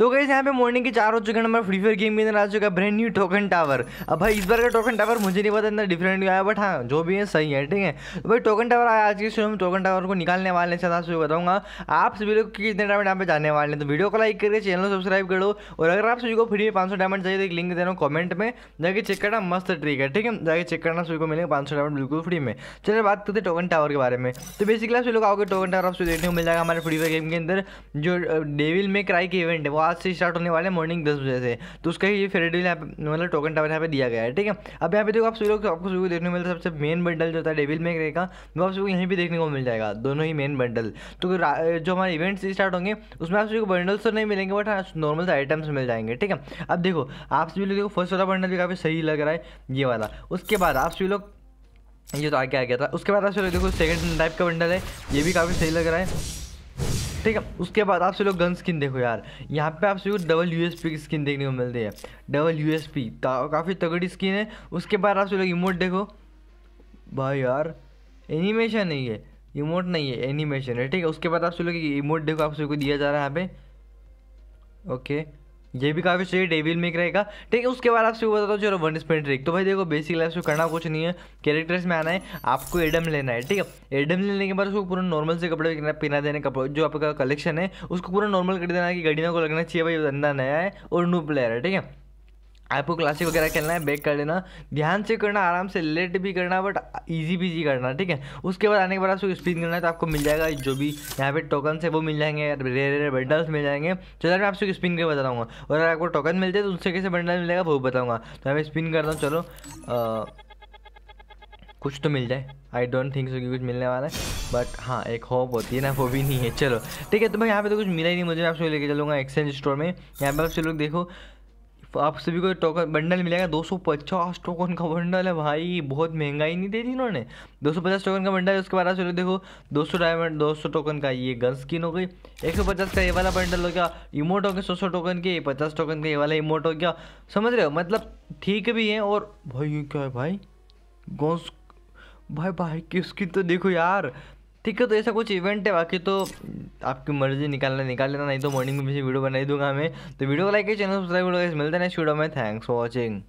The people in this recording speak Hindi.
तो गई यहाँ पे मॉर्निंग के चार हो चुके हैं नंबर फ्री फायर गेम के अंदर आ चुका है ब्रांड न्यू टोकन टावर अब भाई इस बार का टोकन टावर मुझे नहीं पता इतना डिफरेंट आया बट हाँ जो भी है सही है ठीक है तो भाई टोकन टावर आया आज के शो में टोकन टावर को निकालने वाले हैं साथ बताऊंगा आप सभी लोग कितने टाइम यहाँ पे जाने वाले हैं तो वीडियो को लाइक करके चैनल सब्सक्राइब करो और अगर आप सभी को फ्री में पाँच डायमंड चाहिए तो एक लिंक दे रहा हूँ में जाकर चेक करना मस्त ट्रिक है ठीक है जाकर चेक करना सभी को मिलेगा पाँच डायमंड बिल्कुल फ्री में चलिए बात करते टोकन टावर के बारे में तो बेसिकली आप सभी लोग आओगे टोकन टावर आपसे देखने को मिल जाएगा हमारे फ्री फायर गेम के अंदर जो डेविल में क्राई के इवेंट है वो आज से स्टार्ट होने वाले मॉर्निंग दस बजे से तो उसका ही ये डील यहाँ पे मतलब टोकन टावर यहाँ पे दिया गया है ठीक है अब यहाँ पे देखो आप सभी लोग आपको सभी को देखने को मिलता है सबसे मेन बंडल जो होता है डेविल मेक रहेगा वो आप सभी को यहीं पर देखने को मिल जाएगा दोनों ही मेन बंडल तो जो हमारे इवेंट्स स्टार्ट होंगे उसमें आप सभी को बंडल्स तो नहीं मिलेंगे बट नॉर्मल से आइटम्स मिल जाएंगे ठीक है अब देखो आप सभी लोग देखो फर्स्ट वाला बंडल भी काफ़ी सही लग रहा है ये वाला उसके बाद आप सभी लोग ये तो आगे आ गया था उसके बाद आप सभी लोग देखो सेकंड टाइप का बंडल है ये भी काफ़ी सही लग रहा है ठीक है उसके बाद आप लोग गन स्किन देखो यार यहाँ पे आप डबल यू डबल यूएसपी की स्किन देखने को मिलती है डबल यू एस काफ़ी तगड़ी स्किन है उसके बाद आप लोग इमोट देखो भाई यार एनिमेशन नहीं है इमोट नहीं है एनिमेशन है ठीक है उसके बाद आप लोग इमोट देखो आप सभी को दिया जा रहा है यहाँ पे ओके ये भी काफ़ी सही डेविल मेक रहेगा ठीक है उसके बाद आपसे वो बताता हूँ चलो वन स्पिन ट्रिक तो भाई देखो बेसिक लाइफ से करना कुछ नहीं है कैरेक्टर्स में आना है आपको एडम लेना है ठीक है एडम लेने के बाद उसको पूरा नॉर्मल से कपड़े पहना देने कपड़े जो आपका कलेक्शन है उसको पूरा नॉर्मल कर देना है कि गडीना को लगना चाहिए भाई धंधा नया है और नू प्लेयर है ठीक है आपको क्लासिक वगैरह खेलना है बैक कर लेना ध्यान से करना आराम से लेट भी करना बट इजी भी जी करना ठीक है उसके बाद आने के बाद आपको स्पिन करना है तो आपको मिल जाएगा जो भी यहाँ पे टोकन है वो मिल जाएंगे रे रे बंडल्स मिल जाएंगे तो मैं आपको स्पिन के बताऊँगा और अगर आपको टोकन मिलते हैं तो उससे कैसे बंडल मिलेगा वो बताऊँगा तो मैं स्पिन करता हूँ चलो आ, कुछ तो मिल जाए आई डोंट थिंक सो कि कुछ मिलने वाला है बट हाँ एक होप होती है ना वो भी नहीं है चलो ठीक है तो भाई यहाँ पे तो कुछ मिला ही नहीं मुझे मैं आपसे लेके चलूँगा एक्सचेंज स्टोर में यहाँ पे आपसे लोग देखो आप सभी को टोकन बंडल मिलेगा दो सौ पचास टोकन का बंडल है भाई बहुत महंगाई नहीं दे दी इन्होंने दो सौ पचास टोकन का बंडल है उसके बाद चलो देखो दो सौ डायमंड दो सौ टोकन का ये गन स्किन हो गई एक सौ पचास का ये वाला बंडल हो गया इमोट हो गया सौ सौ टोकन के पचास टोकन का ये वाला इमोट हो गया समझ रहे हो मतलब ठीक भी है और भाई क्या है भाई गौस भाई भाई की स्किन तो देखो यार ठीक है तो ऐसा कुछ इवेंट है बाकी तो आपकी मर्जी निकालना निकाल लेना नहीं तो मॉर्निंग में भी वीडियो बनाई दूंगा मैं तो वीडियो को लाइक चैनल सब्सक्राइब करो मिलते हैं नेक्स्ट वीडियो में थैंक्स फॉर वॉचिंग